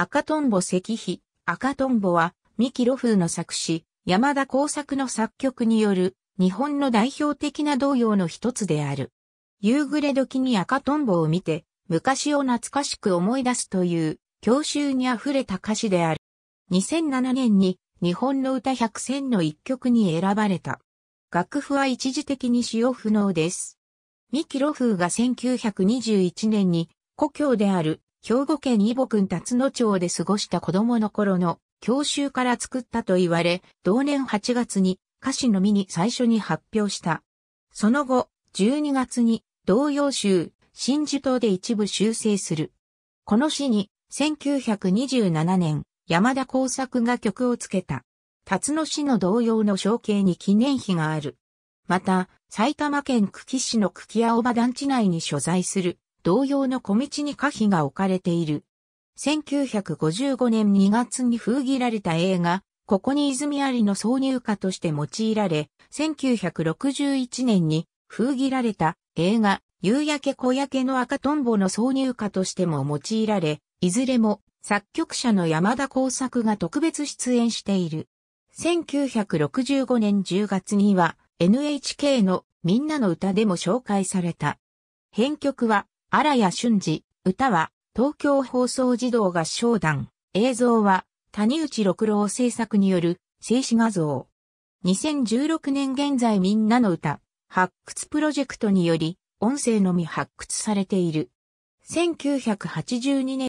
赤とんぼ石碑、赤とんぼは、ミキロ風の作詞、山田耕作の作曲による、日本の代表的な童謡の一つである。夕暮れ時に赤とんぼを見て、昔を懐かしく思い出すという、郷愁に溢れた歌詞である。2007年に、日本の歌100選の一曲に選ばれた。楽譜は一時的に使用不能です。ミキロ風が1921年に、故郷である兵庫県伊保郡辰野町で過ごした子供の頃の教習から作ったと言われ、同年8月に歌詞のみに最初に発表した。その後、12月に同様集、真珠島で一部修正する。この詩に、1927年、山田耕作が曲をつけた。辰野市の同様の象形に記念碑がある。また、埼玉県久喜市の久喜青葉団地内に所在する同様の小道に可否が置かれている。1955年2月に封切られた映画、ここに泉ありの挿入歌として用いられ、1961年に封切られた映画、夕焼け小焼けの赤とんぼの挿入歌としても用いられ、いずれも作曲者の山田耕作が特別出演している。1965年10月には NHK のみんなの歌でも紹介された。編曲は荒谷俊二、歌は、東京放送児童合唱団、映像は、谷内六郎制作による、静止画像。2016年現在みんなの歌、発掘プロジェクトにより、音声のみ発掘されている。1982年、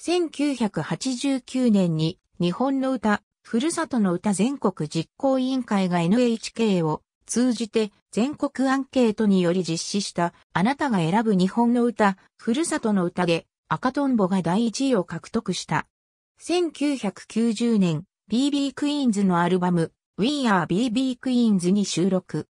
1989年に、日本の歌、ふるさとの歌全国実行委員会が NHK を通じて全国アンケートにより実施したあなたが選ぶ日本の歌、ふるさとの歌で赤とんぼが第1位を獲得した。1990年、BB クイーンズのアルバム We Are BB クイーンズに収録。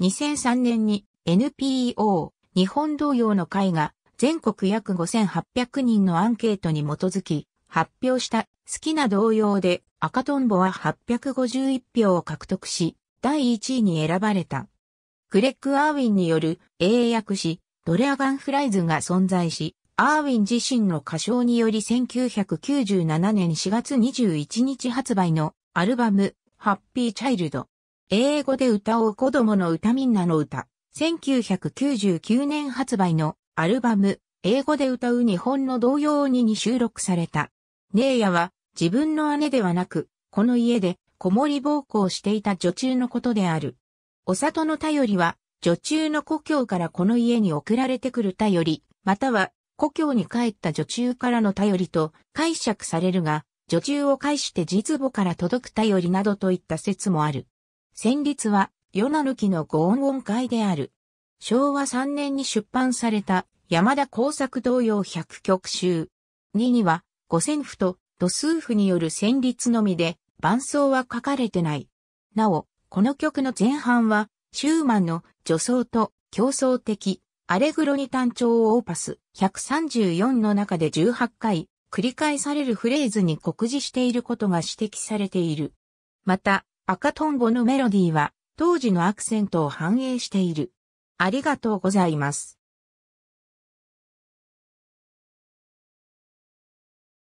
2003年に NPO 日本同様の会が全国約5800人のアンケートに基づき発表した好きな同様で赤とんぼは851票を獲得し第1位に選ばれた。クレック・アーウィンによる英訳詞、ドレアガン・フライズが存在し、アーウィン自身の歌唱により1997年4月21日発売のアルバム、ハッピー・チャイルド。英語で歌おう子供の歌みんなの歌。1999年発売のアルバム、英語で歌う日本の童謡にに収録された。ネーヤは自分の姉ではなく、この家で子守暴行していた女中のことである。お里の便りは、女中の故郷からこの家に送られてくる便り、または、故郷に帰った女中からの便りと解釈されるが、女中を介して実母から届く便りなどといった説もある。旋律は、世名抜きのご恩恩会である。昭和3年に出版された山田工作同様百曲集。2には、五千譜と土数譜による旋律のみで、伴奏は書かれてない。なお、この曲の前半は、シューマンの女装と競争的、アレグロに単調をオーパス134の中で18回繰り返されるフレーズに酷似していることが指摘されている。また、赤トンボのメロディーは当時のアクセントを反映している。ありがとうございます。